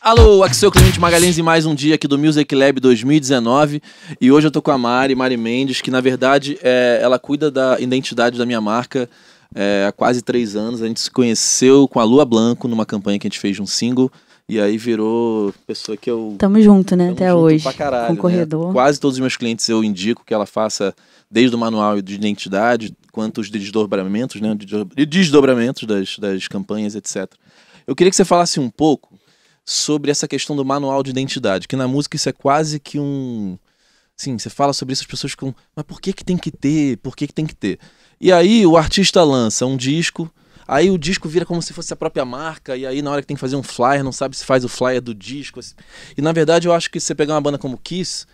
Alô, Axel Clemente Magalhães e mais um dia aqui do Music Lab 2019. E hoje eu tô com a Mari, Mari Mendes, que na verdade é, ela cuida da identidade da minha marca é, há quase três anos. A gente se conheceu com a Lua Blanco numa campanha que a gente fez de um single. E aí virou pessoa que eu. Tamo junto, né? Tamo até junto hoje. Pra caralho, com corredor. Né? Quase todos os meus clientes eu indico que ela faça desde o manual de identidade, quanto os desdobramentos, né? Desdobramentos das, das campanhas, etc. Eu queria que você falasse um pouco sobre essa questão do manual de identidade, que na música isso é quase que um. Sim, você fala sobre isso, as pessoas ficam, mas por que, que tem que ter? Por que, que tem que ter? E aí o artista lança um disco, aí o disco vira como se fosse a própria marca, e aí na hora que tem que fazer um flyer, não sabe se faz o flyer do disco. Assim. E na verdade eu acho que se você pegar uma banda como Kiss,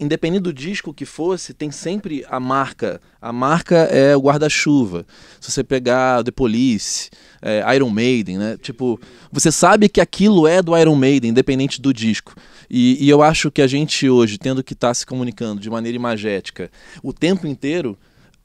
independente do disco que fosse, tem sempre a marca. A marca é o guarda-chuva. Se você pegar The Police, é, Iron Maiden, né? Tipo, você sabe que aquilo é do Iron Maiden, independente do disco. E, e eu acho que a gente hoje, tendo que estar tá se comunicando de maneira imagética o tempo inteiro,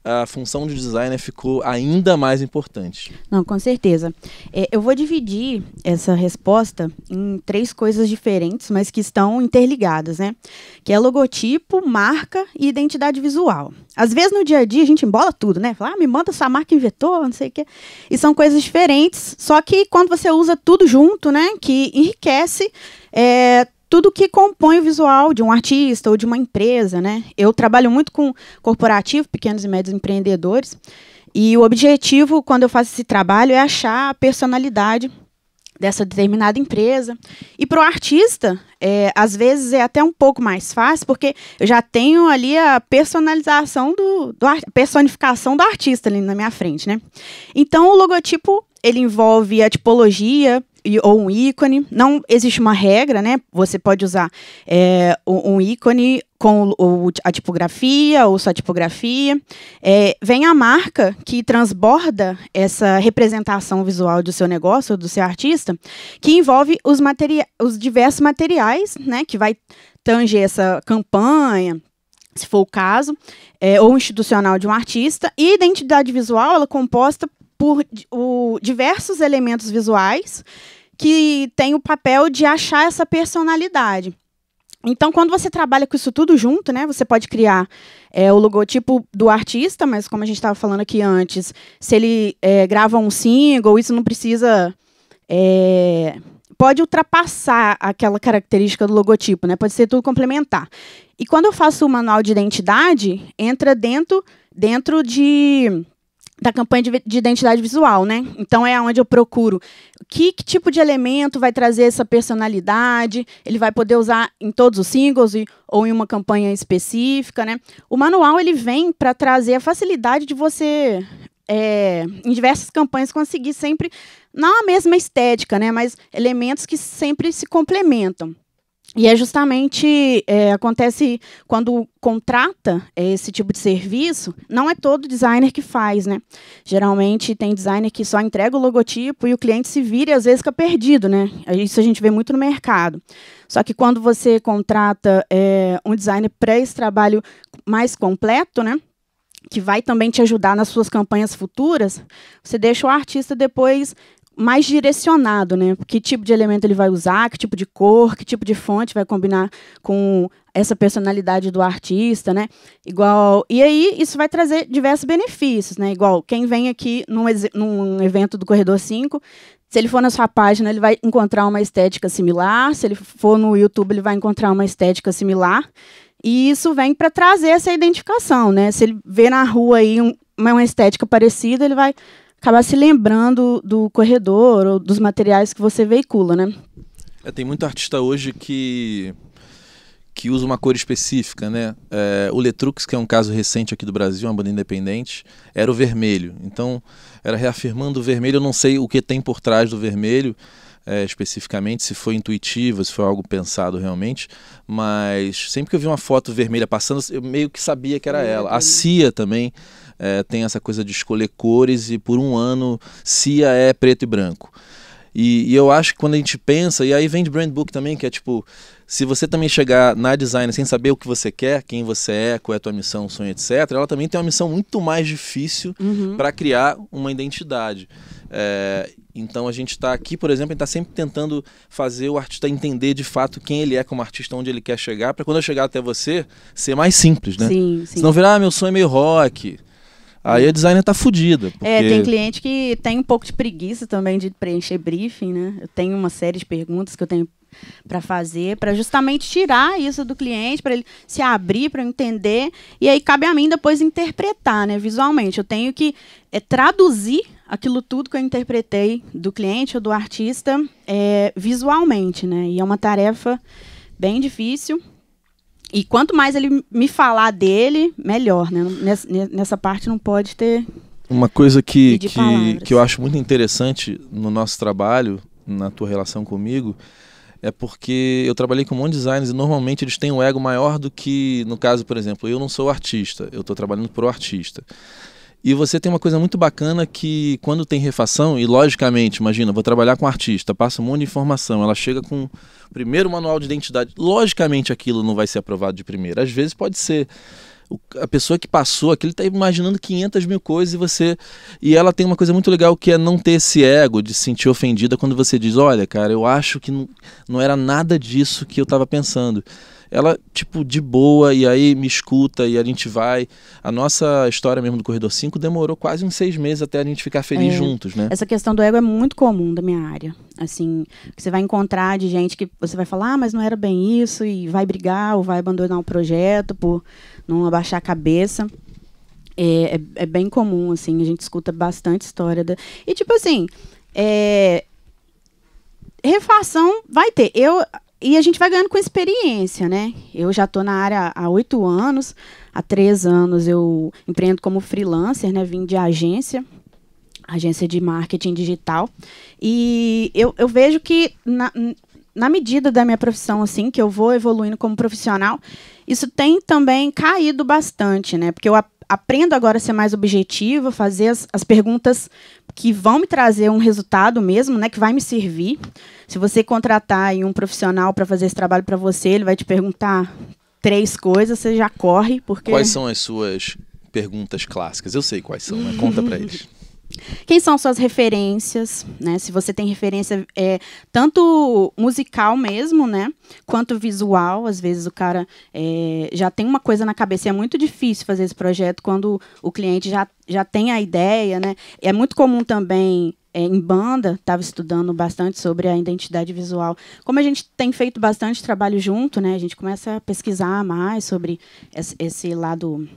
a função de designer ficou ainda mais importante. Não, com certeza. É, eu vou dividir essa resposta em três coisas diferentes, mas que estão interligadas, né? Que é logotipo, marca e identidade visual. Às vezes no dia a dia a gente embola tudo, né? Fala, ah, me manda sua marca inventor, não sei o quê. E são coisas diferentes, só que quando você usa tudo junto, né? Que enriquece. É, tudo que compõe o visual de um artista ou de uma empresa, né? Eu trabalho muito com corporativo, pequenos e médios empreendedores, e o objetivo quando eu faço esse trabalho é achar a personalidade dessa determinada empresa. E para o artista, é, às vezes é até um pouco mais fácil, porque eu já tenho ali a personalização do, do personificação do artista ali na minha frente, né? Então o logotipo ele envolve a tipologia, ou um ícone. Não existe uma regra, né? Você pode usar é, um ícone com a tipografia ou só a tipografia. É, vem a marca que transborda essa representação visual do seu negócio, do seu artista, que envolve os, materia os diversos materiais, né? Que vai tanger essa campanha, se for o caso, é, ou institucional de um artista. E identidade visual ela é composta por o, diversos elementos visuais que têm o papel de achar essa personalidade. Então, quando você trabalha com isso tudo junto, né, você pode criar é, o logotipo do artista, mas como a gente estava falando aqui antes, se ele é, grava um single, isso não precisa. É, pode ultrapassar aquela característica do logotipo, né? Pode ser tudo complementar. E quando eu faço o manual de identidade, entra dentro, dentro de da campanha de, de, identidade visual, né? Então é onde eu procuro que, que, tipo de elemento vai trazer essa personalidade, ele vai poder usar em todos os singles e, ou em uma campanha específica, né? O manual ele vem para trazer a facilidade de você é, em diversas campanhas conseguir sempre não a mesma estética, né? Mas elementos que sempre se complementam. E é justamente é, acontece quando contrata é, esse tipo de serviço, não é todo designer que faz, né? Geralmente tem designer que só entrega o logotipo e o cliente se vira às vezes fica perdido, né? Isso a gente vê muito no mercado. Só que quando você contrata é, um designer para esse trabalho mais completo, né? que vai também te ajudar nas suas campanhas futuras, você deixa o artista depois mais direcionado, né? Que tipo de elemento ele vai usar, que tipo de cor, que tipo de fonte vai combinar com essa personalidade do artista, né? Igual. E aí isso vai trazer diversos benefícios, né? Igual quem vem aqui num, num evento do Corredor 5, se ele for na sua página, ele vai encontrar uma estética similar. Se ele for no YouTube, ele vai encontrar uma estética similar. E isso vem para trazer essa identificação, né? Se ele vê na rua aí um, uma estética parecida, ele vai acabar se lembrando do corredor ou dos materiais que você veicula, né? É, tem muito artista hoje que que usa uma cor específica, né? É, o Letrux, que é um caso recente aqui do Brasil, uma banda independente, era o vermelho. Então, era reafirmando o vermelho. Eu não sei o que tem por trás do vermelho é, especificamente, se foi intuitivo, se foi algo pensado realmente. Mas sempre que eu vi uma foto vermelha passando, eu meio que sabia que era ela. A Cia também é, tem essa coisa de escolher cores e por um ano CIA é preto e branco. E, e, eu acho que quando a gente pensa, e aí vem de brand book também, que é tipo, se você também chegar na design sem saber o que você quer, quem você é, qual é a tua missão, sonho, etc., ela também tem uma missão muito mais difícil uhum. para criar uma identidade. É, então a gente está aqui, por exemplo, a gente está sempre tentando fazer o artista entender de fato quem ele é como artista, onde ele quer chegar, para quando eu chegar até você, ser mais simples, né? Sim, sim. Senão virar, ah, meu sonho é meio rock Aí a designer tá fudido. Porque... É, tem cliente que tem um pouco de preguiça também de preencher briefing, né? Eu tenho uma série de perguntas que eu tenho para fazer, para justamente tirar isso do cliente, para ele se abrir, para entender. E aí cabe a mim depois interpretar, né? Visualmente. Eu tenho que é, traduzir aquilo tudo que eu interpretei do cliente ou do artista é, visualmente, né? E é uma tarefa bem difícil. E quanto mais ele me falar dele, melhor, né? Nessa, nessa parte não pode ter. Uma coisa que, que, que eu acho muito interessante no nosso trabalho, na tua relação comigo, é porque eu trabalhei com um monte de designers e normalmente eles têm um ego maior do que, no caso, por exemplo, eu não sou artista, eu estou trabalhando para o artista. E você tem uma coisa muito bacana que quando tem refação, e logicamente, imagina, vou trabalhar com um artista, passa um monte de informação, ela chega com o primeiro manual de identidade, logicamente aquilo não vai ser aprovado de primeira. Às vezes pode ser a pessoa que passou aquilo está imaginando 500 mil coisas e você e ela tem uma coisa muito legal que é não ter esse ego de se sentir ofendida quando você diz olha cara eu acho que não, não era nada disso que eu estava pensando ela, tipo, de boa, e aí me escuta, e a gente vai. A nossa história mesmo do Corredor 5 demorou quase uns seis meses até a gente ficar feliz é. juntos, né? Essa questão do ego é muito comum da minha área. Assim, você vai encontrar de gente que você vai falar, ah, mas não era bem isso, e vai brigar, ou vai abandonar o projeto por não abaixar a cabeça. É, é, é bem comum, assim, a gente escuta bastante história. Da... E, tipo assim, é, refação vai ter. Eu e a gente vai ganhando com experiência, né? Eu já estou na área há oito anos, há três anos eu empreendo como freelancer, né? Vim de agência, agência de marketing digital. E eu, eu vejo que na, na medida da minha profissão, assim, que eu vou evoluindo como profissional, isso tem também caído bastante, né? Porque eu aprendo agora a ser mais objetiva, fazer as, as perguntas que vão me trazer um resultado mesmo, né, que vai me servir. Se você contratar um profissional para fazer esse trabalho para você, ele vai te perguntar três coisas, você já corre, porque Quais são as suas perguntas clássicas? Eu sei quais são, né? conta para eles. Quem são suas referências, né? Se você tem referência é, tanto musical mesmo, né? Quanto visual. Às vezes o cara é, já tem uma coisa na cabeça. E é muito difícil fazer esse projeto quando o cliente já, já tem a ideia, né? É muito comum também é, em banda, estava estudando bastante sobre a identidade visual. Como a gente tem feito bastante trabalho junto, né, a gente começa a pesquisar mais sobre esse, esse lado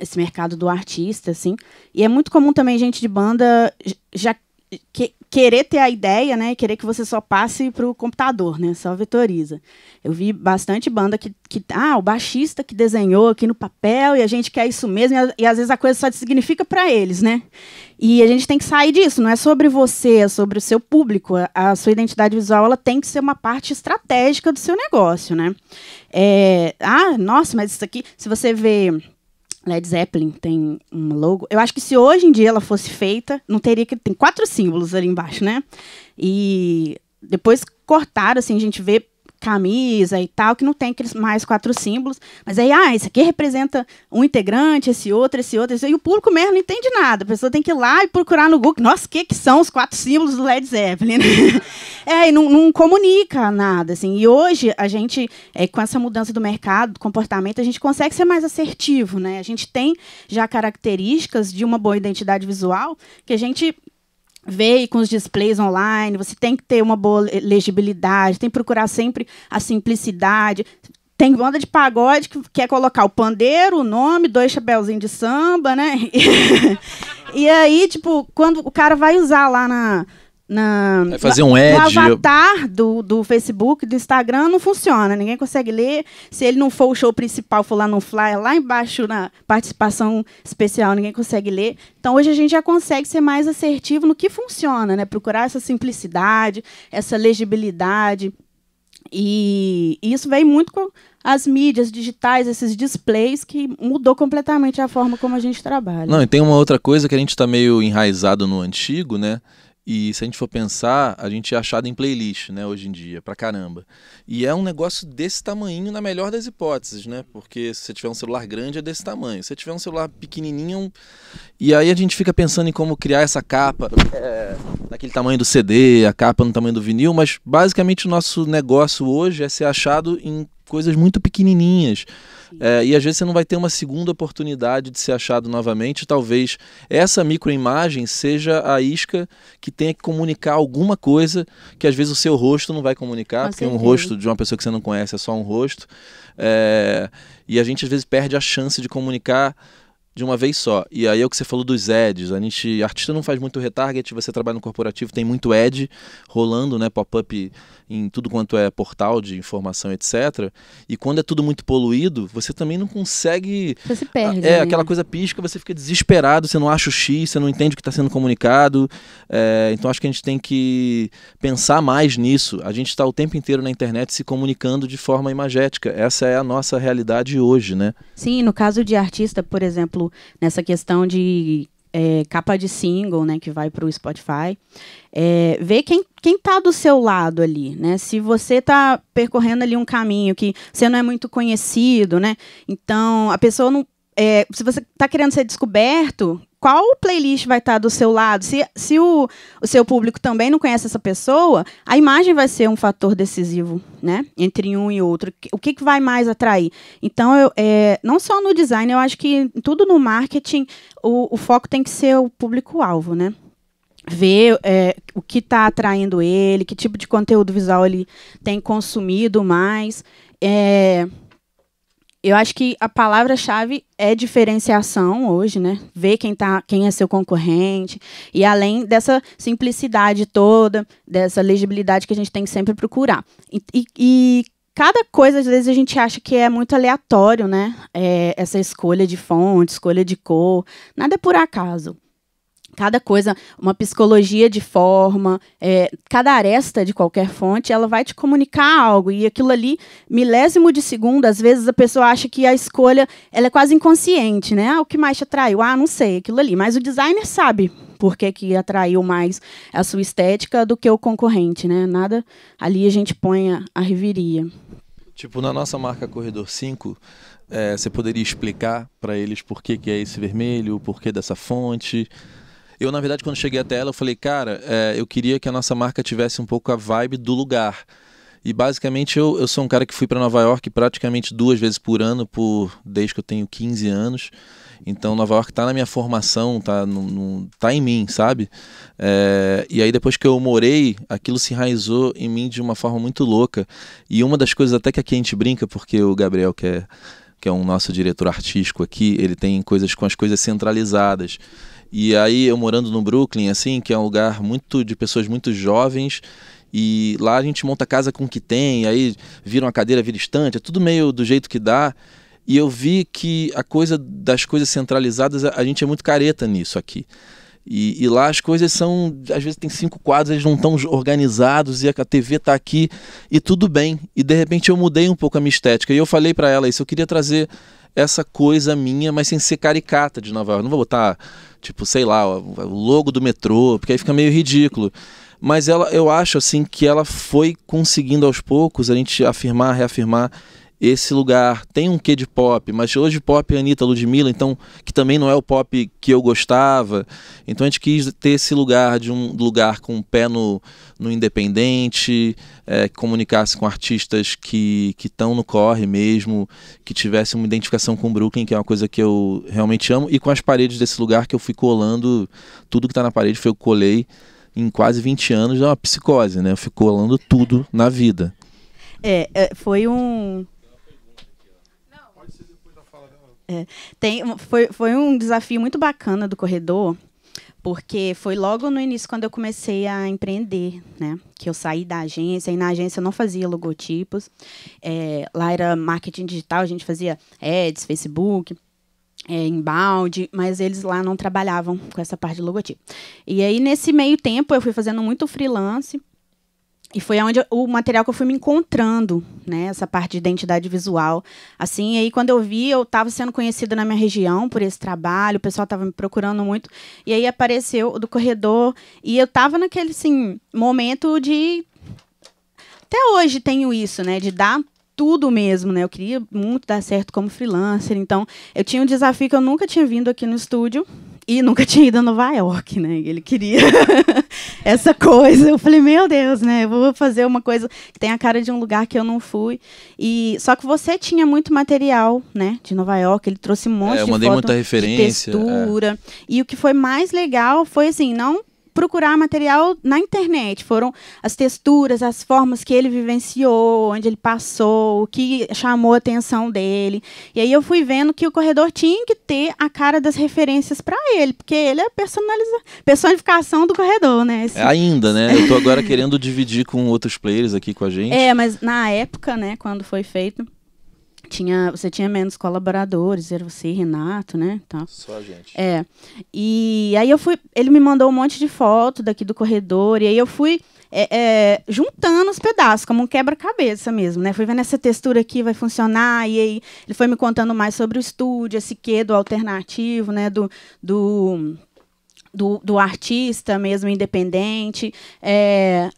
esse mercado do artista, assim. E é muito comum também gente de banda já que, querer ter a ideia, né? querer que você só passe para o computador, né? Só vetoriza. Eu vi bastante banda que, que. Ah, o baixista que desenhou aqui no papel e a gente quer isso mesmo. E, e às vezes a coisa só significa para eles, né? E a gente tem que sair disso. Não é sobre você, é sobre o seu público. A, a sua identidade visual ela tem que ser uma parte estratégica do seu negócio, né? É, ah, nossa, mas isso aqui. Se você vê Led Zeppelin tem um logo. Eu acho que se hoje em dia ela fosse feita, não teria que. Tem quatro símbolos ali embaixo, né? E depois cortaram, assim, a gente vê camisa e tal, que não tem aqueles mais quatro símbolos, mas aí, ah, esse aqui representa um integrante, esse outro, esse outro, esse... e o público mesmo não entende nada, a pessoa tem que ir lá e procurar no Google, nossa, o que, que são os quatro símbolos do Led Zeppelin? Né? é, e não, não, comunica nada, assim, e hoje a gente, é, com essa mudança do mercado, do comportamento, a gente consegue ser mais assertivo, né, a gente tem já características de uma boa identidade visual que a gente veio com os displays online, você tem que ter uma boa legibilidade, tem que procurar sempre a simplicidade. Tem banda de pagode que quer colocar o pandeiro, o nome, dois chapéuzinhos de samba, né? e aí, tipo, quando o cara vai usar lá na, na, fazer um ad. O avatar do, do Facebook, do Instagram, não funciona. Ninguém consegue ler. Se ele não for o show principal, for lá no flyer, lá embaixo na participação especial, ninguém consegue ler. Então, hoje a gente já consegue ser mais assertivo no que funciona, né? Procurar essa simplicidade, essa legibilidade. E isso vem muito com as mídias digitais, esses displays que mudou completamente a forma como a gente trabalha. Não, e tem uma outra coisa que a gente está meio enraizado no antigo, né? E se a gente for pensar, a gente é achado em playlist, né, hoje em dia, pra caramba. E é um negócio desse tamanho na melhor das hipóteses, né? Porque se você tiver um celular grande é desse tamanho. Se você tiver um celular pequenininho, um... e aí a gente fica pensando em como criar essa capa é, naquele tamanho do CD, a capa no tamanho do vinil, mas basicamente o nosso negócio hoje é ser achado em coisas muito pequenininhas. É, e às vezes você não vai ter uma segunda oportunidade de ser achado novamente. Talvez essa microimagem seja a isca que tenha que comunicar alguma coisa que às vezes o seu rosto não vai comunicar, Com porque um rosto de uma pessoa que você não conhece é só um rosto. É, e a gente às vezes perde a chance de comunicar de uma vez só. E aí é o que você falou dos ads. A gente, artista não faz muito retarget, você trabalha no corporativo, tem muito ad rolando, né, pop-up em tudo quanto é portal de informação, etc. E quando é tudo muito poluído, você também não consegue. Você se perde. É, aquela né? coisa pisca, você fica desesperado, você não acha o X, você não entende o que está sendo comunicado. É, então acho que a gente tem que pensar mais nisso. A gente está o tempo inteiro na internet se comunicando de forma imagética. Essa é a nossa realidade hoje, né? Sim, no caso de artista, por exemplo, nessa questão de é, capa de single, né, que vai para o Spotify, é, ver quem, quem tá do seu lado ali, né? Se você tá percorrendo ali um caminho que você não é muito conhecido, né? Então, a pessoa não... É, se você tá querendo ser descoberto, qual playlist vai estar tá do seu lado. Se, se o, o seu público também não conhece essa pessoa, a imagem vai ser um fator decisivo, né? Entre um e outro. O que, que vai mais atrair? Então, eu, é, não só no design, eu acho que tudo no marketing, o, o foco tem que ser o público-alvo, né? ver é, o que está atraindo ele, que tipo de conteúdo visual ele tem consumido mais. É, eu acho que a palavra-chave é diferenciação hoje, né? Ver quem, tá, quem é seu concorrente. E além dessa simplicidade toda, dessa legibilidade que a gente tem que sempre procurar. E, e, e cada coisa, às vezes, a gente acha que é muito aleatório, né? É, essa escolha de fonte, escolha de cor. Nada é por acaso cada coisa, uma psicologia de forma, é, cada aresta de qualquer fonte, ela vai te comunicar algo. E aquilo ali, milésimo de segundo, às vezes a pessoa acha que a escolha ela é quase inconsciente, né? Ah, o que mais te atraiu? Ah, não sei, aquilo ali. Mas o designer sabe por que, que atraiu mais a sua estética do que o concorrente, né? Nada ali a gente põe a, a reviria. Tipo, na nossa marca Corredor 5, é, você poderia explicar para eles por que, que é esse vermelho, o porquê dessa fonte? Eu, na verdade, quando cheguei até ela, eu falei, cara, é, eu queria que a nossa marca tivesse um pouco a vibe do lugar. E basicamente eu, eu sou um cara que fui para Nova York praticamente duas vezes por ano, por desde que eu tenho 15 anos. Então Nova York tá na minha formação, tá, no, no tá em mim, sabe? É, e aí depois que eu morei, aquilo se enraizou em mim de uma forma muito louca. E uma das coisas até que aqui a gente brinca, porque o Gabriel que é, que é um nosso diretor artístico aqui, ele tem coisas com as coisas centralizadas. E aí eu morando no Brooklyn, assim, que é um lugar muito de pessoas muito jovens, e lá a gente monta casa com o que tem, aí vira uma cadeira, vira estante, é tudo meio do jeito que dá. E eu vi que a coisa das coisas centralizadas, a gente é muito careta nisso aqui. E, e lá as coisas são, às vezes tem cinco quadros, eles não estão organizados e a TV está aqui e tudo bem. E de repente eu mudei um pouco a minha estética. E eu falei para ela isso, eu queria trazer essa coisa minha, mas sem ser caricata de Nova York. Não vou botar, tipo, sei lá, o logo do metrô, porque aí fica meio ridículo. Mas ela, eu acho assim que ela foi conseguindo aos poucos a gente afirmar, reafirmar esse lugar tem um quê de pop, mas hoje pop é Anitta Ludmilla, então, que também não é o pop que eu gostava. Então a gente quis ter esse lugar de um lugar com o um pé no, no independente, é, que comunicasse com artistas que estão no corre mesmo, que tivesse uma identificação com Brooklyn, que é uma coisa que eu realmente amo, e com as paredes desse lugar que eu fui colando, tudo que está na parede foi eu colei em quase 20 anos, é uma psicose, né? Eu fui colando tudo na vida. É, é foi um, é. Tem, foi, foi um desafio muito bacana do corredor, porque foi logo no início quando eu comecei a empreender, né? Que eu saí da agência e na agência eu não fazia logotipos. É, lá era marketing digital, a gente fazia ads, Facebook, é, embalde, mas eles lá não trabalhavam com essa parte de logotipo. E aí nesse meio tempo eu fui fazendo muito freelance e foi onde o material que eu fui me encontrando, né? Essa parte de identidade visual. Assim, aí quando eu vi, eu estava sendo conhecida na minha região por esse trabalho, o pessoal estava me procurando muito. E aí apareceu do corredor. E eu estava naquele, assim, momento de. Até hoje tenho isso, né? De dar tudo mesmo, né? Eu queria muito dar certo como freelancer. Então, eu tinha um desafio que eu nunca tinha vindo aqui no estúdio e nunca tinha ido a Nova York, né? Ele queria essa coisa. Eu falei, meu Deus, né? Eu vou fazer uma coisa que tem a cara de um lugar que eu não fui. E só que você tinha muito material, né? De Nova York. Ele trouxe um monte é, eu de mandei foto, muita referência, é. textura. É. E o que foi mais legal foi assim, não procurar material na internet. Foram as texturas, as formas que ele vivenciou, onde ele passou, o que chamou a atenção dele. E aí eu fui vendo que o corredor tinha que ter a cara das referências para ele, porque ele é a personificação do corredor, né? É, ainda, né? Eu tô agora querendo dividir com outros players aqui com a gente. É, mas na época, né, quando foi feito, tinha, você tinha menos colaboradores, era você e Renato, né? Tá. Só a gente. É. E aí eu fui, ele me mandou um monte de foto daqui do corredor, e aí eu fui é, é, juntando os pedaços, como um quebra-cabeça mesmo, né? Fui vendo essa textura aqui, vai funcionar, e aí ele foi me contando mais sobre o estúdio, esse quê do alternativo, né? Do... do do, do artista mesmo independente. É,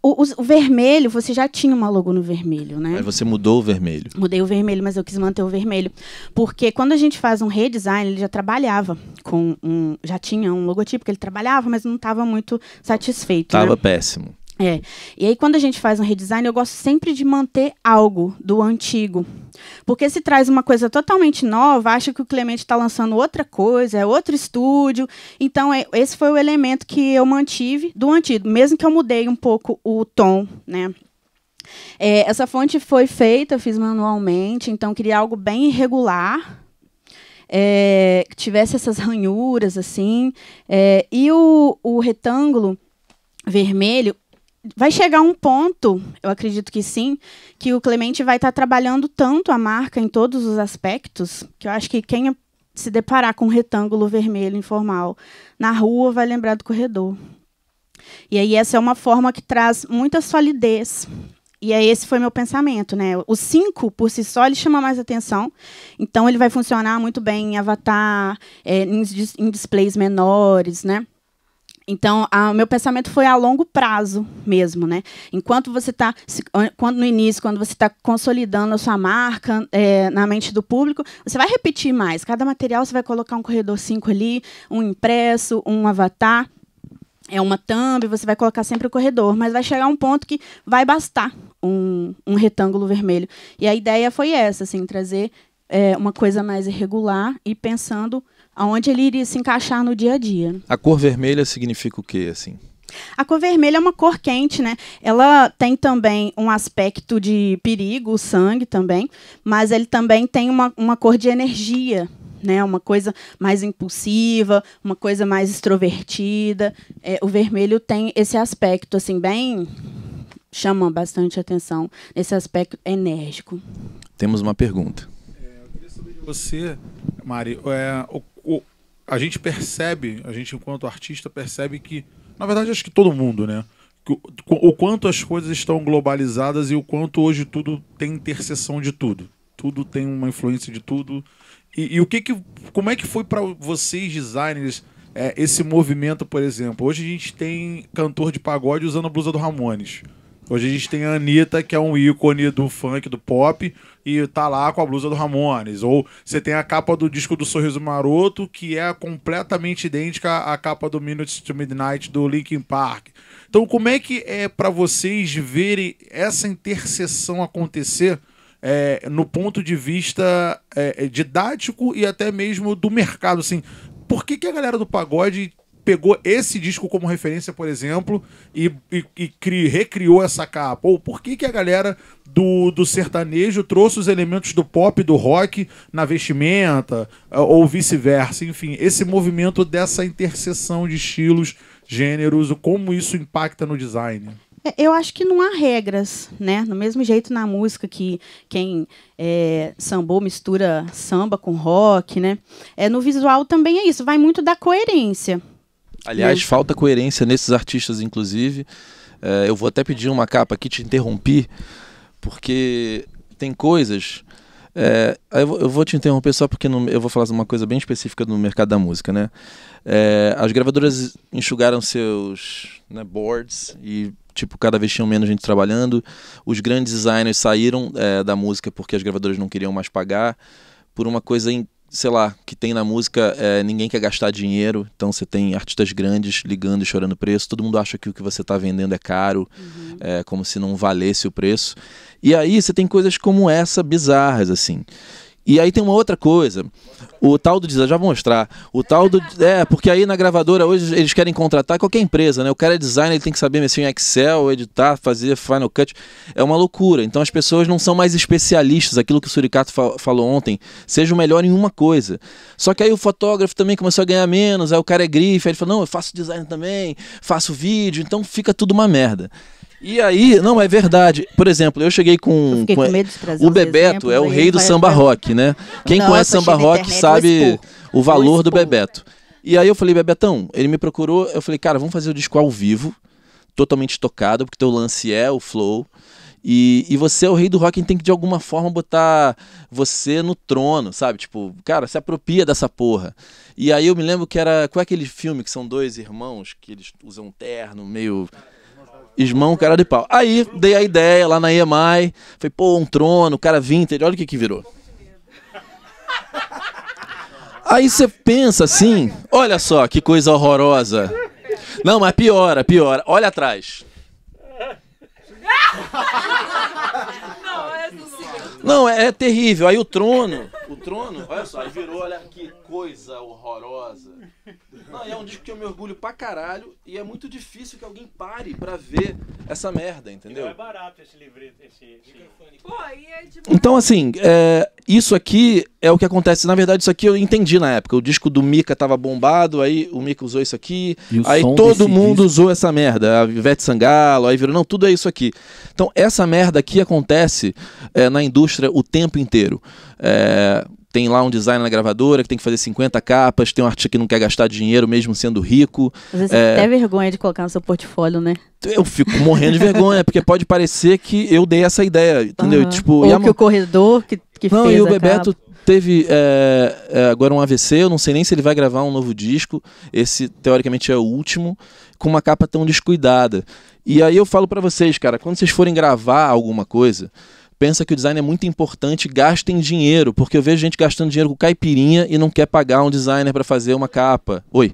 o, o, o, vermelho, você já tinha uma logo no vermelho, né? Aí você mudou o vermelho. Mudei o vermelho, mas eu quis manter o vermelho. Porque quando a gente faz um redesign, ele já trabalhava com um. Já tinha um logotipo que ele trabalhava, mas não estava muito satisfeito. Né? Tava né? péssimo. É. E aí, quando a gente faz um redesign, eu gosto sempre de manter algo do antigo. Porque se traz uma coisa totalmente nova, acha que o Clemente está lançando outra coisa, é outro estúdio. Então, é, esse foi o elemento que eu mantive do antigo, mesmo que eu mudei um pouco o tom, né? É, essa fonte foi feita, eu fiz manualmente, então queria algo bem irregular, é, que tivesse essas ranhuras assim. É, e o, o retângulo vermelho, vai chegar um ponto, eu acredito que sim, que o Clemente vai estar tá trabalhando tanto a marca em todos os aspectos, que eu acho que quem se deparar com um retângulo vermelho informal na rua vai lembrar do corredor. E aí essa é uma forma que traz muita solidez. E aí esse foi meu pensamento, né? O 5, por si só, ele chama mais atenção. Então ele vai funcionar muito bem em avatar, é, em, em displays menores, né? Então, o meu pensamento foi a longo prazo mesmo, né? Enquanto você está, quando no início, quando você está consolidando a sua marca é, na mente do público, você vai repetir mais. Cada material você vai colocar um corredor 5 ali, um impresso, um avatar, é uma thumb, você vai colocar sempre o corredor, mas vai chegar um ponto que vai bastar um, um retângulo vermelho. E a ideia foi essa, assim, trazer é, uma coisa mais irregular e pensando aonde ele iria se encaixar no dia a dia. A cor vermelha significa o quê, assim? A cor vermelha é uma cor quente, né? Ela tem também um aspecto de perigo, sangue também, mas ele também tem uma, uma cor de energia, né? Uma coisa mais impulsiva, uma coisa mais extrovertida. É, o vermelho tem esse aspecto, assim, bem. chama bastante atenção, esse aspecto enérgico. Temos uma pergunta. Você, Mari, é, o, o, a gente percebe, a gente enquanto artista percebe que, na verdade, acho que todo mundo, né? o, o quanto as coisas estão globalizadas e o quanto hoje tudo tem interseção de tudo. Tudo tem uma influência de tudo. E, e o que, que como é que foi para vocês designers é, esse movimento, por exemplo? Hoje a gente tem cantor de pagode usando a blusa do Ramones. Hoje a gente tem a Anitta, que é um ícone do funk, do pop, e tá lá com a blusa do Ramones. Ou você tem a capa do disco do Sorriso Maroto, que é completamente idêntica à capa do Minutes to Midnight do Linkin Park. Então, como é que é para vocês verem essa interseção acontecer é, no ponto de vista é, é, didático e até mesmo do mercado? Assim, por que, que a galera do pagode pegou esse disco como referência, por exemplo, e, e, e cri, recriou essa capa? Ou por que, que a galera do, do sertanejo trouxe os elementos do pop, do rock na vestimenta, eh, ou vice-versa? Enfim, esse movimento dessa interseção de estilos, gêneros, como isso impacta no design? É, eu acho que não há regras, né? No mesmo jeito na música que quem é, eh, sambou mistura samba com rock, né? É, no visual também é isso, vai muito da coerência. Aliás, falta coerência nesses artistas, inclusive. É, eu vou até pedir uma capa aqui, te interrompi, porque tem coisas. É, eu vou te interromper só porque no, eu vou falar uma coisa bem específica do mercado da música, né? É, as gravadoras enxugaram seus né, boards e tipo cada vez tinham menos gente trabalhando. Os grandes designers saíram é, da música porque as gravadoras não queriam mais pagar por uma coisa in, sei lá, que tem na música, é, ninguém quer gastar dinheiro, então você tem artistas grandes ligando e chorando preço, todo mundo acha que o que você está vendendo é caro, uhum. é, como se não valesse o preço. E aí você tem coisas como essa bizarras, assim. E aí tem uma outra coisa. O tal do design, já vou mostrar. O tal do. É, porque aí na gravadora hoje eles querem contratar qualquer empresa, né? O cara é designer, ele tem que saber mexer em Excel, editar, fazer Final Cut. É uma loucura. Então as pessoas não são mais especialistas. Aquilo que o Suricato falou ontem, seja o melhor em uma coisa. Só que aí o fotógrafo também começou a ganhar menos, aí o cara é grife, aí ele falou: não, eu faço design também, faço vídeo, então fica tudo uma merda. E aí, não, é verdade. Por exemplo, eu cheguei com. Eu com, com é, o né? Bebeto é o rei do samba é. rock, né? Quem conhece samba rock internet, sabe o valor do Bebeto. E aí eu falei, Bebetão, ele me procurou, eu falei, cara, vamos fazer o disco ao vivo, totalmente tocado, porque teu lance é o flow. E, e você é o rei do rock, tem que de alguma forma botar você no trono, sabe? Tipo, cara, se apropria dessa porra. E aí eu me lembro que era. Qual é aquele filme que são dois irmãos que eles usam um terno meio esmão, cara de pau. Aí dei a ideia lá na EMI, falei, pô, um trono, cara vintage, olha o que que virou. Aí você pensa assim, olha só que coisa horrorosa. Não, mas piora, piora. Olha atrás. Não, é, é terrível. Aí o trono, o trono, olha só, aí virou, olha que coisa horrorosa. Não, é um disco que eu me orgulho pra caralho e é muito difícil que alguém pare pra ver essa merda, entendeu? Não é barato esse livreto, esse, esse... Pô, é Então, assim, é, isso aqui é o que acontece. Na verdade, isso aqui eu entendi na época. O disco do Mika tava bombado, aí o Mika usou isso aqui, aí todo mundo disco. usou essa merda. A Ivete Sangalo, aí virou, não, tudo é isso aqui. Então, essa merda aqui acontece é, na indústria o tempo inteiro. É, tem lá um designer na gravadora que tem que fazer 50 capas, tem um artista que não quer gastar dinheiro mesmo sendo rico. Às vezes é... até vergonha de colocar no seu portfólio, né? Eu fico morrendo de vergonha, porque pode parecer que eu dei essa ideia, entendeu? Uhum. Tipo, Ou a... que o corredor que, que não, fez e o Bebeto capa. teve é, é, agora um AVC, eu não sei nem se ele vai gravar um novo disco, esse teoricamente é o último, com uma capa tão descuidada. E aí eu falo para vocês, cara, quando vocês forem gravar alguma coisa, pensa que o design é muito importante, gastem dinheiro, porque eu vejo gente gastando dinheiro com caipirinha e não quer pagar um designer para fazer uma capa. Oi.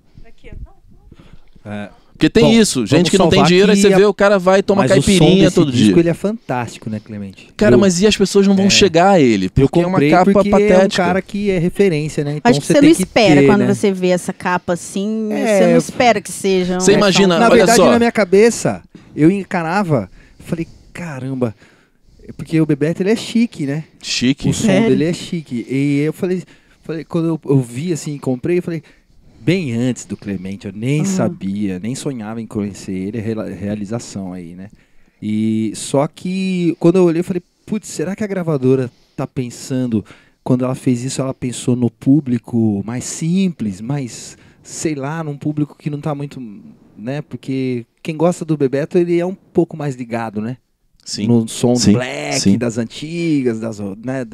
É, porque tem bom, isso, gente que não tem dinheiro, aí você a... vê o cara vai tomar caipirinha todo disco, dia. ele é fantástico, né, Clemente? Cara, eu... mas e as pessoas não vão é... chegar a ele? Porque eu comprei é uma capa patética. É um cara que é referência, né? Então Acho que você, não espera ter, quando né? você vê essa capa assim, é... você não espera que seja. Você imagina, Na olha verdade, só. na minha cabeça, eu encarava, falei, caramba, porque o Bebeto, ele é chique, né? Chique. O som é. dele é chique. E eu falei, falei quando eu, eu vi, assim, comprei, eu falei, bem antes do Clemente, eu nem uhum. sabia, nem sonhava em conhecer ele, realização aí, né? E só que quando eu olhei, eu falei, putz, será que a gravadora tá pensando, quando ela fez isso, ela pensou no público mais simples, mais, sei lá, num público que não tá muito, né? Porque quem gosta do Bebeto, ele é um pouco mais ligado, né? Sim. No som sim, black, sim. das antigas, das, né,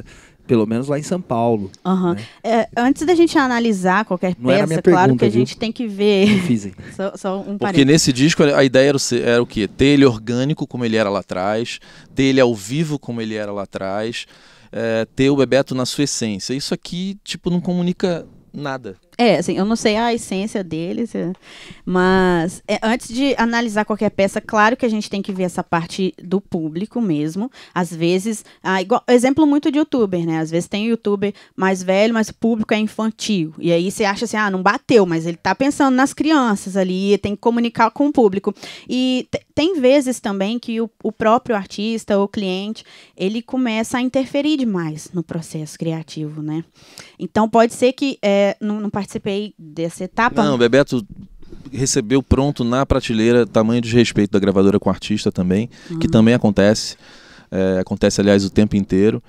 pelo menos lá em São Paulo. Uhum. Né? É, antes da gente analisar qualquer Não peça, claro que a viu? gente tem que ver. só, só, um parênteses. Porque nesse disco a ideia era, era o quê? Ter ele orgânico como ele era lá atrás, ter ele ao vivo como ele era lá atrás, é, ter o Bebeto na sua essência. Isso aqui, tipo, não comunica nada. É, assim, eu não sei a essência deles, é, mas é, antes de analisar qualquer peça, claro que a gente tem que ver essa parte do público mesmo. Às vezes, ah, igual, exemplo muito de youtuber, né? Às vezes tem youtuber mais velho, mas o público é infantil. E aí você acha assim, ah, não bateu, mas ele tá pensando nas crianças ali, tem que comunicar com o público. E tem vezes também que o, o próprio artista ou cliente, ele começa a interferir demais no processo criativo, né? Então pode ser que é, não, não participei dessa etapa. Não, Bebeto recebeu pronto na prateleira, tamanho de respeito da gravadora com o artista também, uhum. que também acontece. É, acontece, aliás, o tempo inteiro.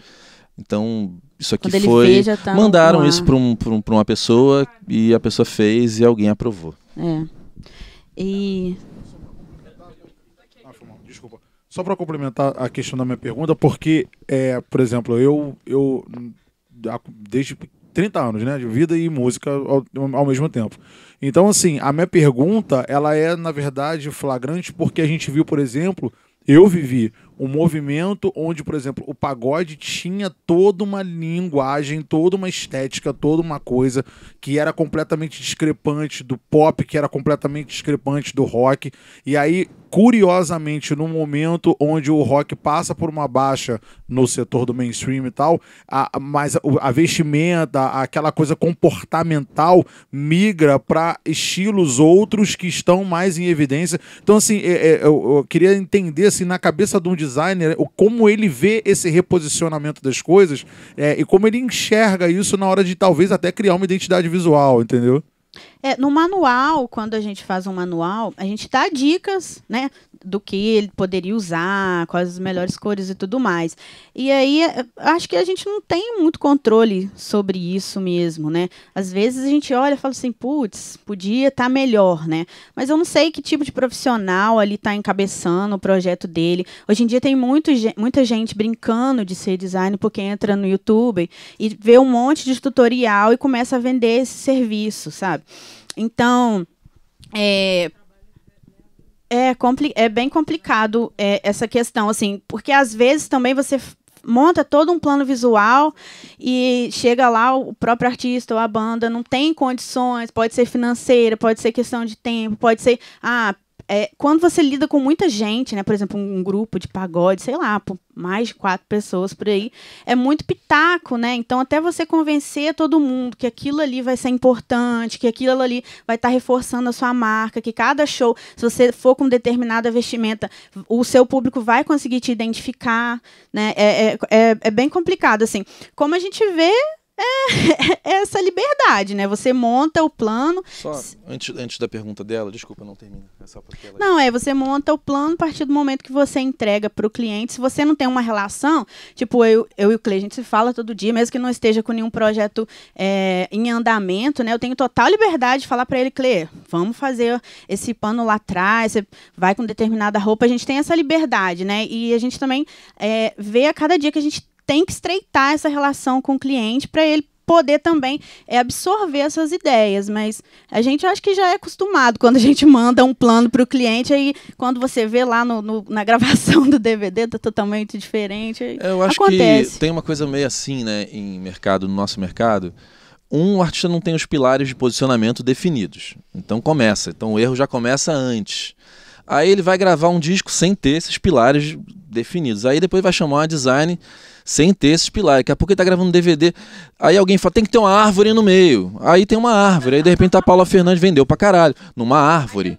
Então, isso aqui Quando foi. Veja, tá mandaram isso para um, um, uma pessoa e a pessoa fez e alguém aprovou. É. E. Desculpa. Só para complementar a questão da minha pergunta, porque, é, por exemplo, eu, eu desde 30 anos, né? De vida e música ao, ao, mesmo tempo. Então, assim, a minha pergunta, ela é, na verdade, flagrante, porque a gente viu, por exemplo, eu vivi um movimento onde, por exemplo, o pagode tinha toda uma linguagem, toda uma estética, toda uma coisa que era completamente discrepante do pop, que era completamente discrepante do rock. E aí curiosamente, no momento onde o rock passa por uma baixa no setor do mainstream e tal, a, mas a, vestimenta, aquela coisa comportamental migra para estilos outros que estão mais em evidência. Então, assim, é, é, eu, queria entender assim, na cabeça de um designer como ele vê esse reposicionamento das coisas é, e como ele enxerga isso na hora de talvez até criar uma identidade visual, entendeu? É, no manual, quando a gente faz um manual, a gente dá dicas, né? do que ele poderia usar, quais as melhores cores e tudo mais. E aí, eh, acho que a gente não tem muito controle sobre isso mesmo, né? Às vezes a gente olha e fala assim, putz, podia estar tá melhor, né? Mas eu não sei que tipo de profissional ali está encabeçando o projeto dele. Hoje em dia tem muito, muita gente brincando de ser design porque entra no YouTube e vê um monte de tutorial e começa a vender esse serviço, sabe? Então, é, é, é bem complicado é, essa questão, assim, porque às vezes também você monta todo um plano visual e chega lá o próprio artista ou a banda não tem condições, pode ser financeira, pode ser questão de tempo, pode ser, ah, é, quando você lida com muita gente, né? Por exemplo, um grupo de pagode, sei lá, mais de quatro pessoas por aí, é muito pitaco, né? Então, até você convencer todo mundo que aquilo ali vai ser importante, que aquilo ali vai estar tá reforçando a sua marca, que cada show, se você for com determinada vestimenta, o seu público vai conseguir te identificar, né? É, é, é, é bem complicado, assim. Como a gente vê é essa liberdade, né? Você monta o plano. Só antes, antes da pergunta dela, desculpa, não termina. É ela... Não, é, você monta o plano a partir do momento que você entrega para o cliente. Se você não tem uma relação, tipo, eu, eu e o cliente, a gente se fala todo dia, mesmo que não esteja com nenhum projeto é, em andamento, né? Eu tenho total liberdade de falar para ele, Cle, vamos fazer esse pano lá atrás, você vai com determinada roupa. A gente tem essa liberdade, né? E a gente também é, vê a cada dia que a gente tem que estreitar essa relação com o cliente para ele poder também é, absorver essas ideias. Mas a gente acho que já é acostumado quando a gente manda um plano para o cliente, aí quando você vê lá no, no, na gravação do DVD, está totalmente diferente. Eu acho acontece. que tem uma coisa meio assim, né, em mercado, no nosso mercado. Um artista não tem os pilares de posicionamento definidos. Então começa. Então o erro já começa antes. Aí ele vai gravar um disco sem ter esses pilares definidos. Aí depois vai chamar uma design sem ter esses pilares. Daqui a pouco ele tá gravando um DVD, aí alguém fala, tem que ter uma árvore no meio. Aí tem uma árvore, aí de repente a Paula Fernandes vendeu pra caralho, numa árvore.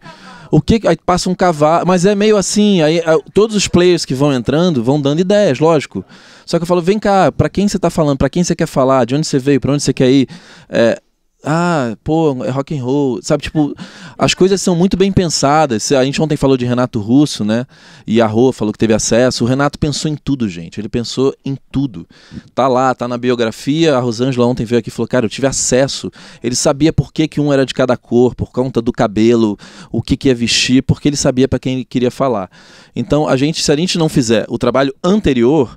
O que aí passa um cavalo, mas é meio assim, aí todos os players que vão entrando vão dando ideias, lógico. Só que eu falo, vem cá, para quem você tá falando, para quem você quer falar, de onde você veio, para onde você quer ir, é, ah, pô, é rock and roll, sabe? Tipo, as coisas são muito bem pensadas. A gente ontem falou de Renato Russo, né? E a Rô falou que teve acesso. O Renato pensou em tudo, gente. Ele pensou em tudo. Tá lá, tá na biografia. A Rosângela ontem veio aqui e falou: Cara, eu tive acesso. Ele sabia por que, que um era de cada cor, por conta do cabelo, o que, que ia vestir, porque ele sabia para quem ele queria falar. Então, a gente, se a gente não fizer o trabalho anterior,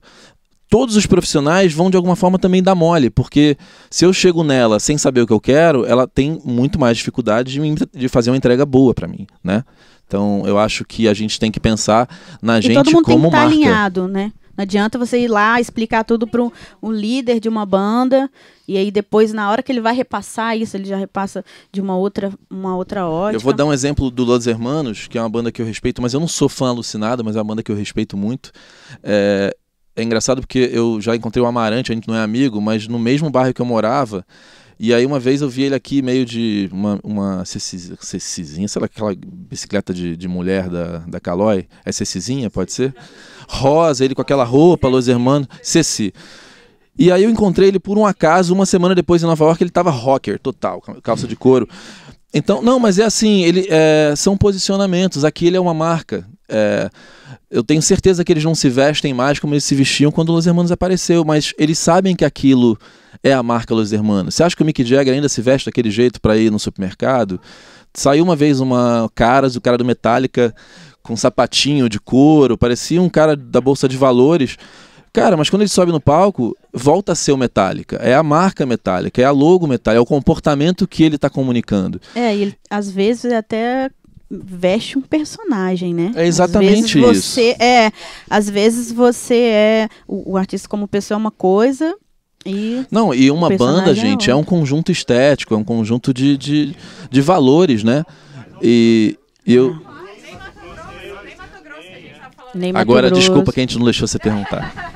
todos os profissionais vão de alguma forma também dar mole, porque se eu chego nela sem saber o que eu quero, ela tem muito mais dificuldade de, me, de fazer uma entrega boa para mim, né? Então eu acho que a gente tem que pensar na e gente todo mundo como tem que tá marca. alinhado, né? Não adianta você ir lá explicar tudo para um, líder de uma banda e aí depois na hora que ele vai repassar isso ele já repassa de uma outra uma outra ótica. Eu vou dar um exemplo do Los Hermanos que é uma banda que eu respeito, mas eu não sou fã alucinado, mas é uma banda que eu respeito muito. É, é engraçado porque eu já encontrei o Amarante, a gente não é amigo, mas no mesmo bairro que eu morava. E aí uma vez eu vi ele aqui meio de uma, uma cecizinha, sei lá, aquela bicicleta de, de mulher da, da Calói. É cecizinha, pode ser? Rosa, ele com aquela roupa, Los Hermanos, Ceci. E aí eu encontrei ele por um acaso, uma semana depois em Nova York, ele tava rocker total, calça de couro. Então, não, mas é assim, ele é, são posicionamentos. Aqui ele é uma marca. É, eu tenho certeza que eles não se vestem mais como eles se vestiam quando Los Hermanos apareceu, mas eles sabem que aquilo é a marca Los Hermanos. Você acha que o Mick Jagger ainda se veste daquele jeito para ir no supermercado? Saiu uma vez uma cara o cara do Metallica, com um sapatinho de couro, parecia um cara da Bolsa de Valores. Cara, mas quando ele sobe no palco, volta a ser o Metallica. É a marca Metallica, é a logo Metallica, é o comportamento que ele está comunicando. É, e ele, às vezes até veste um personagem, né? É exatamente às vezes você isso. É, às vezes você é. O, o artista como pessoa é uma coisa, e não, e uma banda, é gente, é, é, um conjunto estético, é um conjunto de, de, de valores, né? E, e eu. Ah. Nem tá Agora, desculpa que a gente não deixou você perguntar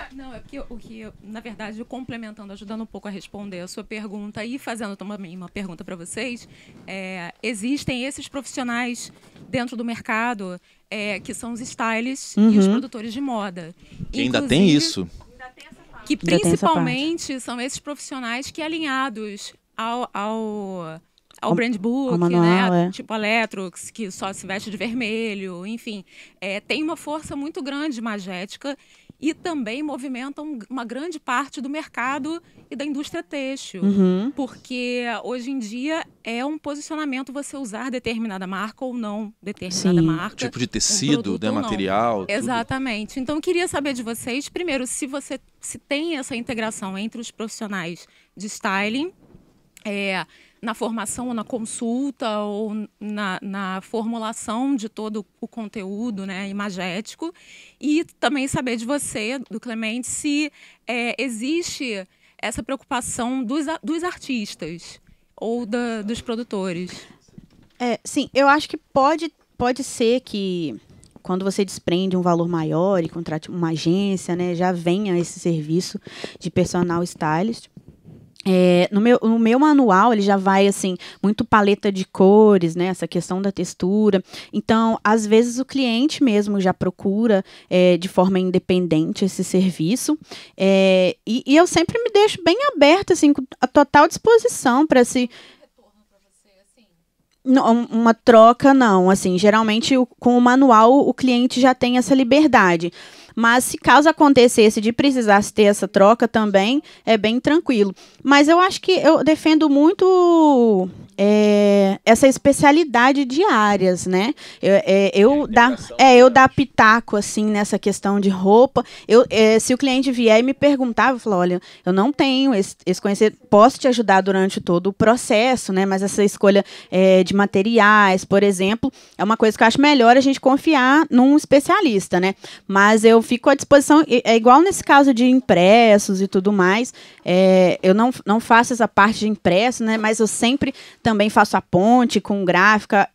que, o que, na verdade, complementando, ajudando um pouco a responder a sua pergunta e fazendo também uma pergunta para vocês, é, existem esses profissionais dentro do mercado é, que são os stylists uhum. e os uhum. produtores de moda. Que ainda tem isso. Que principalmente são esses profissionais que alinhados ao, ao ao brand book, né, manual, né? É. Tipo Electrox, que só se veste de vermelho, enfim. É, tem uma força muito grande magética e também movimentam uma grande parte do mercado e da indústria têxtil. Uhum. Porque hoje em dia é um posicionamento você usar determinada marca ou não determinada Sim. marca. Tipo de tecido, um né, material. Exatamente. Então eu queria saber de vocês, primeiro, se você se tem essa integração entre os profissionais de styling. É, na formação ou na consulta ou na, na, formulação de todo o conteúdo né, imagético e também saber de você, do Clemente, se é, existe essa preocupação dos, dos artistas ou da, dos produtores. É, sim, eu acho que pode, pode ser que quando você desprende um valor maior e contrate uma agência, né, já venha esse serviço de personal stylist. É, no, meu, no meu manual, ele já vai, assim, muito paleta de cores, né? Essa questão da textura. Então, às vezes, o cliente mesmo já procura é, de forma independente esse serviço. É, e, e, eu sempre me deixo bem aberta, assim, a total disposição para se uma troca não, assim, geralmente com o manual o cliente já tem essa liberdade. Mas se caso acontecesse de precisasse ter essa troca também, é bem tranquilo. Mas eu acho que eu defendo muito é, essa especialidade de áreas, né? Eu, é, eu dar, é, eu né, dar pitaco, assim, nessa questão de roupa. Eu, é, se o cliente vier e me perguntar, eu falo, olha, eu não tenho esse, esse conhecimento, posso te ajudar durante todo o processo, né? Mas essa escolha é, de materiais, por exemplo, é uma coisa que eu acho melhor a gente confiar num especialista, né? Mas eu fico à disposição. É igual nesse caso de impressos e tudo mais. É, eu não, não faço essa parte de impresso, né? Mas eu sempre também faço a ponte com gráfica.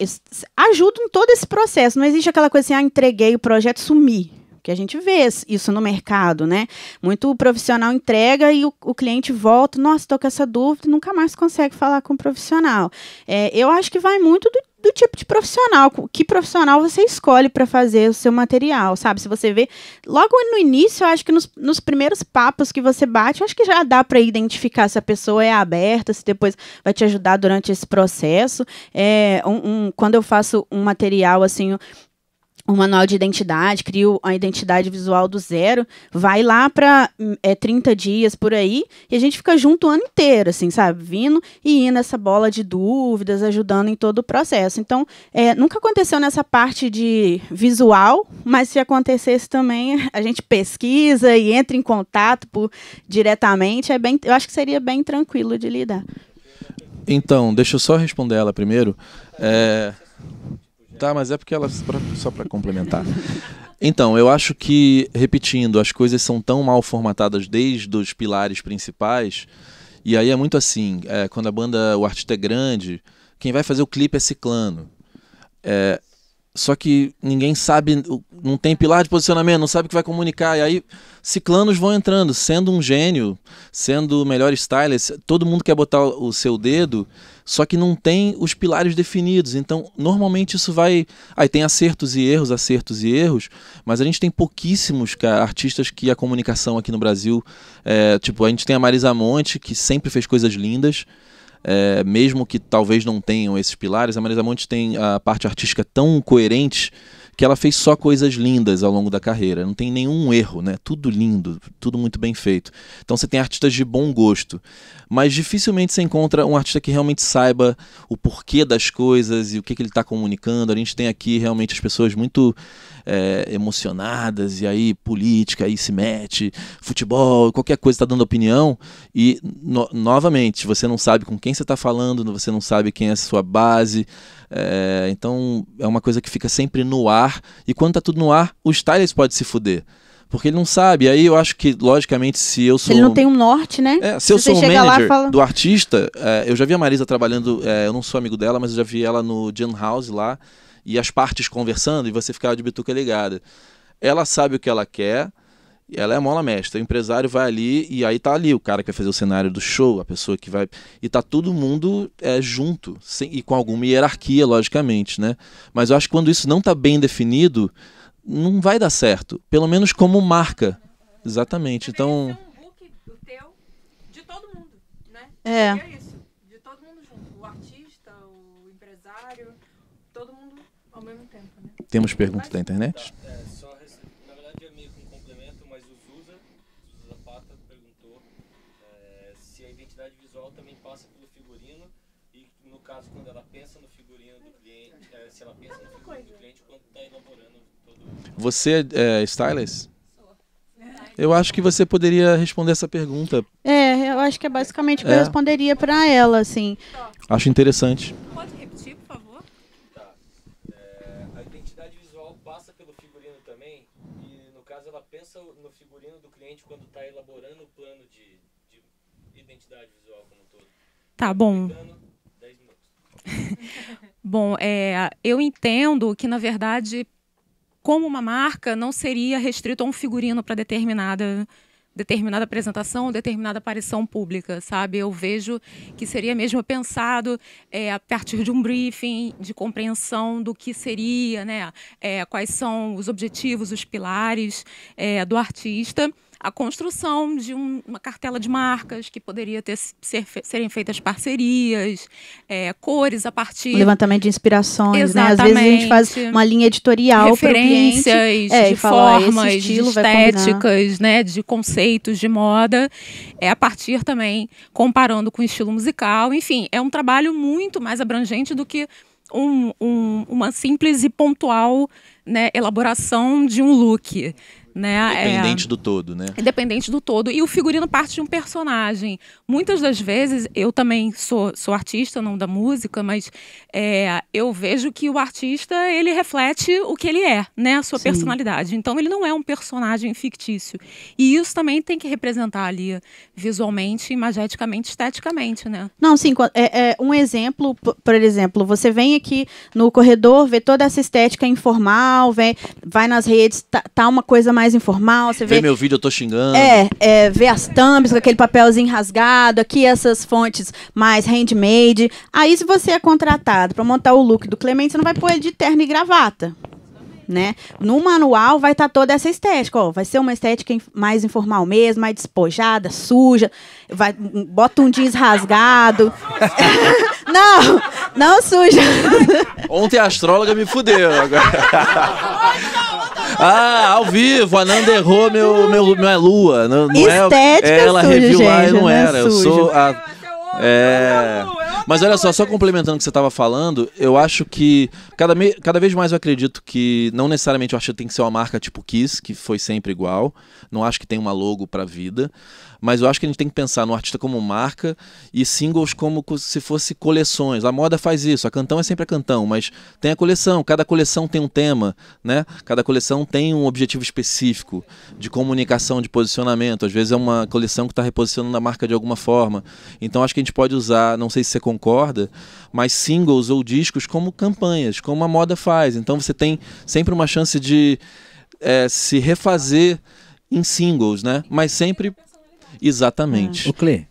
Ajudo em todo esse processo. Não existe aquela coisa assim, ah, entreguei o projeto, sumi que a gente vê isso no mercado, né? Muito profissional entrega e o, o cliente volta, nossa, estou com essa dúvida, nunca mais consegue falar com o profissional. É, eu acho que vai muito do do tipo de profissional, que profissional você escolhe para fazer o seu material, sabe? Se você vê, logo no início, eu acho que nos, nos primeiros papos que você bate, eu acho que já dá para identificar se a pessoa é aberta, se depois vai te ajudar durante esse processo. É, um, um, quando eu faço um material assim, o manual de identidade, criou a identidade visual do zero, vai lá para é, 30 dias por aí, e a gente fica junto o ano inteiro, assim, sabe? Vindo e indo essa bola de dúvidas, ajudando em todo o processo. Então, é, nunca aconteceu nessa parte de visual, mas se acontecesse também, a gente pesquisa e entra em contato por, diretamente, é bem, eu acho que seria bem tranquilo de lidar. Então, deixa eu só responder ela primeiro. É complementar, mas é porque ela só para complementar. Então, eu acho que, repetindo, as coisas são tão mal formatadas desde os pilares principais. E aí é muito assim, é, quando a banda, o artista é grande, quem vai fazer o clipe é ciclano. É, só que ninguém sabe, não tem pilar de posicionamento, não sabe o que vai comunicar. E aí ciclanos vão entrando, sendo um gênio, sendo o melhor stylist, todo mundo quer botar o seu dedo só que não tem os pilares definidos. Então, normalmente isso vai. Aí tem acertos e erros, acertos e erros, mas a gente tem pouquíssimos cara, artistas que a comunicação aqui no Brasil. É, tipo, a gente tem a Marisa Monte, que sempre fez coisas lindas. É, mesmo que talvez não tenham esses pilares, a Marisa Monte tem a parte artística tão coerente que ela fez só coisas lindas ao longo da carreira. Não tem nenhum erro, né? Tudo lindo, tudo muito bem feito. Então você tem artistas de bom gosto, mas dificilmente você encontra um artista que realmente saiba o porquê das coisas e o que, que ele está comunicando. A gente tem aqui realmente as pessoas muito é, emocionadas e aí política, aí se mete, futebol, qualquer coisa está dando opinião e no novamente você não sabe com quem você está falando, você não sabe quem é a sua base é, então é uma coisa que fica sempre no ar. E quando tá tudo no ar, o Styles pode se fuder. Porque ele não sabe. Aí eu acho que, logicamente, se eu sou. Ele não tem um norte, né? É, se, se eu sou um manager fala... do artista, é, eu já vi a Marisa trabalhando. É, eu não sou amigo dela, mas eu já vi ela no Jan House lá. E as partes conversando e você ficava de bituca ligada. Ela sabe o que ela quer, ela é a mola mestra. o empresário vai ali e aí tá ali o cara que vai fazer o cenário do show, a pessoa que vai. E tá todo mundo é, junto, sem, e com alguma hierarquia, logicamente, né? Mas eu acho que quando isso não tá bem definido, não vai dar certo. Pelo menos como marca. Exatamente. Então. um book do teu, de todo mundo, né? É. é isso, de todo mundo junto. O artista, o empresário, todo mundo ao mesmo tempo, né? Temos perguntas da internet? Você é, é stylist? Eu acho que você poderia responder essa pergunta. É, eu acho que é basicamente o que é. eu responderia para ela, assim. Acho interessante. Pode repetir, por favor? Tá. É, a identidade visual passa pelo figurino também. E, no caso, ela pensa no figurino do cliente quando está elaborando o plano de, de, identidade visual como um todo. Tá bom. 10 minutos. Bom, é, eu entendo que, na verdade, como uma marca, não seria restrito a um figurino para determinada determinada apresentação, determinada aparição pública, sabe? Eu vejo que seria mesmo pensado é, a partir de um briefing, de compreensão do que seria, né? É, quais são os objetivos, os pilares é, do artista a construção de um, uma cartela de marcas que poderia ter ser, serem feitas parcerias, é, cores a partir. O levantamento de inspirações, Exatamente. né? Às vezes a gente faz uma linha editorial. Referências cliente, é, de formas, de estéticas, né? De conceitos de moda. É a partir também, comparando com o estilo musical. Enfim, é um trabalho muito mais abrangente do que um, um, uma simples e pontual né, elaboração de um look. Né? Independente é, do todo, né? Independente do todo. E o figurino parte de um personagem. Muitas das vezes, eu também sou, sou artista, não da música, mas é, eu vejo que o artista, ele reflete o que ele é, né? A sua Sim. personalidade. Então, ele não é um personagem fictício. E isso também tem que representar ali, visualmente, imageticamente, esteticamente, né? Não, sim, é, é, um exemplo, por exemplo, você vem aqui no corredor, vê toda essa estética informal, vem, vai nas redes, tá, tá uma coisa mais mais informal. Você vê, vê meu vídeo, eu tô xingando. É, é vê as thumbs com aquele papelzinho rasgado, aqui essas fontes mais handmade. Aí, se você é contratado para montar o look do Clemente, você não vai pôr ele de terno e gravata. Né? No manual vai estar tá toda essa estética, ó, vai ser uma estética mais informal mesmo, mais despojada, suja, vai bota um jeans rasgado. não, não suja. Ontem a astróloga me fudeu agora. Ah, ao vivo, a Nanda errou meu, meu, meu, é lua. Não, não é Estética é, ela suja, reviu gente, lá e não, não né? era. eu sou a. É, é, é. Mas olha só, só complementando o que você estava falando, eu acho que cada, me... cada vez mais eu acredito que não necessariamente o artista tem que ser uma marca tipo Kiss, que foi sempre igual. Não acho que tem uma logo pra vida mas eu acho que a gente tem que pensar no artista como marca e singles como se fosse coleções. A moda faz isso, a Cantão é sempre a Cantão, mas tem a coleção, cada coleção tem um tema, né? Cada coleção tem um objetivo específico de comunicação, de posicionamento. Às vezes é uma coleção que está reposicionando a marca de alguma forma. Então acho que a gente pode usar, não sei se você concorda, mas singles ou discos como campanhas, como a moda faz. Então você tem sempre uma chance de é, se refazer em singles, né? Mas sempre Exatamente. O Clê.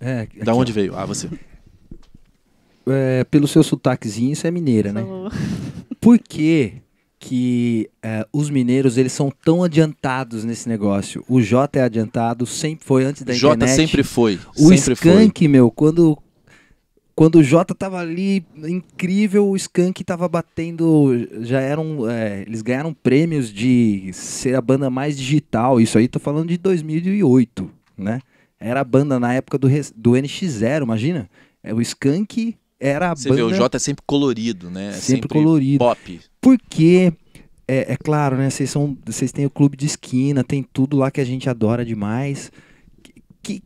É, da onde veio? Ah, você. É, pelo seu sotaquezinho, isso é mineira, né? Por que, que é, os mineiros eles são tão adiantados nesse negócio? O J é adiantado, sempre foi antes da J internet. J sempre foi. O sempre Skank, foi. meu, quando quando o Jota tava ali, incrível, o Skank tava batendo. Já eram. É, eles ganharam prêmios de ser a banda mais digital. Isso aí tô falando de 2008, né? Era a banda na época do, do NX0, imagina? É, o Skank era a Você banda. Você vê, o Jota é sempre colorido, né? É sempre, sempre colorido. Pop. Porque é, é, claro, né? Vocês vocês têm o clube de esquina, tem tudo lá que a gente adora demais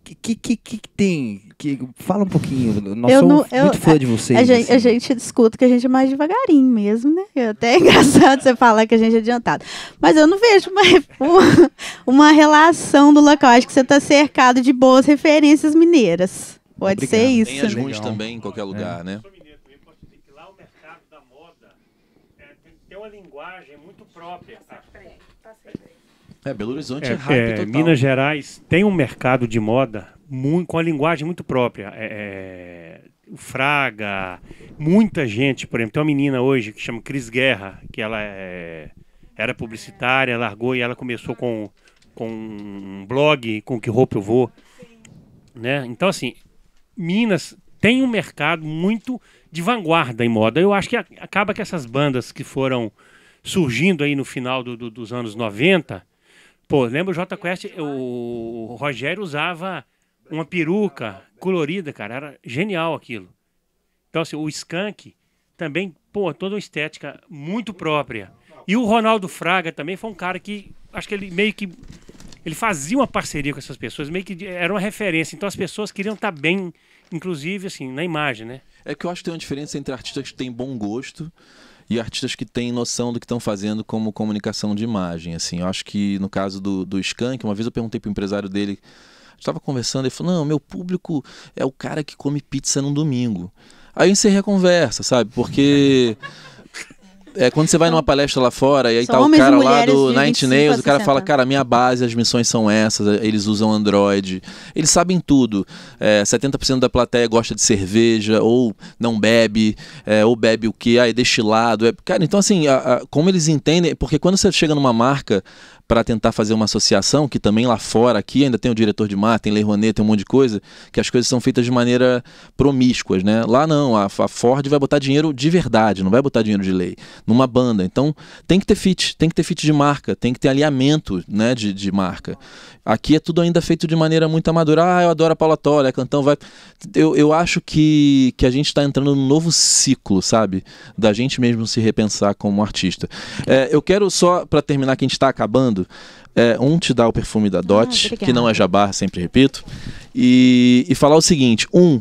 que, que, que, que tem? Que, fala um pouquinho. Nós eu somos não, eu, muito fã de vocês. A, gente, assim. a gente escuta que a gente é mais devagarinho mesmo, né? É até engraçado você falar que a gente é adiantado. Mas eu não vejo uma, uma, uma relação do local. Acho que você está cercado de boas referências mineiras. Pode Obrigado. ser isso. Tem né? as ruins Legal. também em qualquer lugar, é. né? uma linguagem muito própria é, Belo Horizonte é, é hype é, total. Minas Gerais tem um mercado de moda muito, com a linguagem muito própria. É, é Fraga, muita gente, por exemplo, tem uma menina hoje que chama Cris Guerra, que ela é, era publicitária, largou e ela começou com, com um blog, com que roupa eu vou. Né? Então, assim, Minas tem um mercado muito de vanguarda em moda. Eu acho que acaba que essas bandas que foram surgindo aí no final do, do, dos anos 90, Pô, lembra o Jota Quest? O Rogério usava uma peruca colorida, cara. Era genial aquilo. Então, assim, o Skank também, pô, toda uma estética muito própria. E o Ronaldo Fraga também foi um cara que, acho que ele meio que. Ele fazia uma parceria com essas pessoas, meio que era uma referência. Então as pessoas queriam estar tá bem, inclusive, assim, na imagem, né? É que eu acho que tem uma diferença entre artistas que têm bom gosto e artistas que têm noção do que estão fazendo como comunicação de imagem. Assim, eu acho que no caso do, do Skank, uma vez eu perguntei para o empresário dele, estava conversando, ele falou: Não, meu público é o cara que come pizza num domingo. Aí eu encerrei a conversa, sabe? Porque é, quando você vai numa palestra lá fora e aí Só tá o cara lá do Night Nails, o cara fala, cara, minha base, as missões são essas, eh, eles usam Android, eles sabem tudo. É, 70% da plateia gosta de cerveja, ou não bebe, é, ou bebe o que, ah, é destilado. É... Cara, então assim, a, a, como eles entendem, porque quando você chega numa marca, para tentar fazer uma associação, que também lá fora, aqui ainda tem o diretor de mar, tem Lei Rouanet, tem um monte de coisa, que as coisas são feitas de maneira promíscuas, né? Lá não, a, a Ford vai botar dinheiro de verdade, não vai botar dinheiro de lei, numa banda. Então tem que ter fit, tem que ter fit de marca, tem que ter alinhamento né, de, de marca. Aqui é tudo ainda feito de maneira muito amadora. Ah, eu adoro a Paula Tolle, a é Cantão vai... Eu, eu acho que, que a gente está entrando num novo ciclo, sabe? Da gente mesmo se repensar como artista. É, eu quero só, para terminar, que a gente está acabando, é, um te dá o perfume da Dot, ah, que não é jabá, sempre repito. E, e falar o seguinte: um,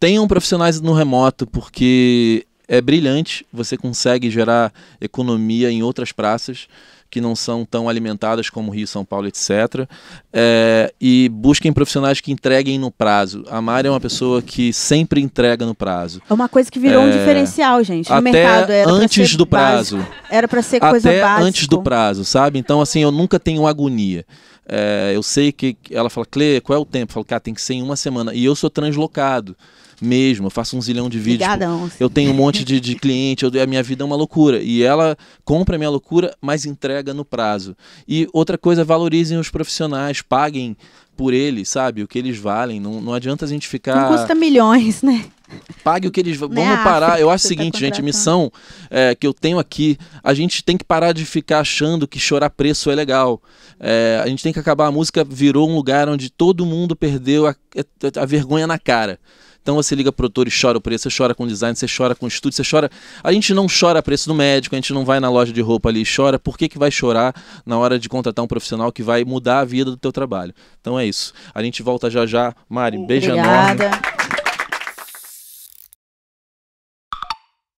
tenham profissionais no remoto, porque é brilhante, você consegue gerar economia em outras praças que não são tão alimentadas como Rio, São Paulo, etc. É, e busquem profissionais que entreguem no prazo. A Mari é uma pessoa que sempre entrega no prazo. É uma coisa que virou é, um diferencial, gente. No mercado era antes do prazo. Básico. Era para ser coisa até básico. antes do prazo, sabe? Então assim, eu nunca tenho agonia. É, eu sei que ela fala, Clê, qual é o tempo? Eu falo, cara, tem que ser em uma semana. E eu sou translocado mesmo, eu faço um zilhão de vídeos. Tipo, Obrigadão, tipo, eu tenho um monte de, de cliente, eu, a minha vida é uma loucura. E ela compra a minha loucura, mas entrega no prazo. E outra coisa, valorizem os profissionais, paguem por eles, sabe? O que eles valem. Não, não adianta a gente ficar. Não custa milhões, né? Pague o que eles. Né, vamos é parar. Eu acho o tá seguinte, tá gente, missão é, que eu tenho aqui. A gente tem que parar de ficar achando que chorar preço é legal. É, a gente tem que acabar. A música virou um lugar onde todo mundo perdeu a, a vergonha na cara. Então você liga produtor e chora o preço, você chora com o design, você chora com o estúdio, você chora. A gente não chora preço no médico, a gente não vai na loja de roupa ali e chora. Por que, que vai chorar na hora de contratar um profissional que vai mudar a vida do teu trabalho? Então é isso. A gente volta já já. Mari, beijo Obrigada. enorme.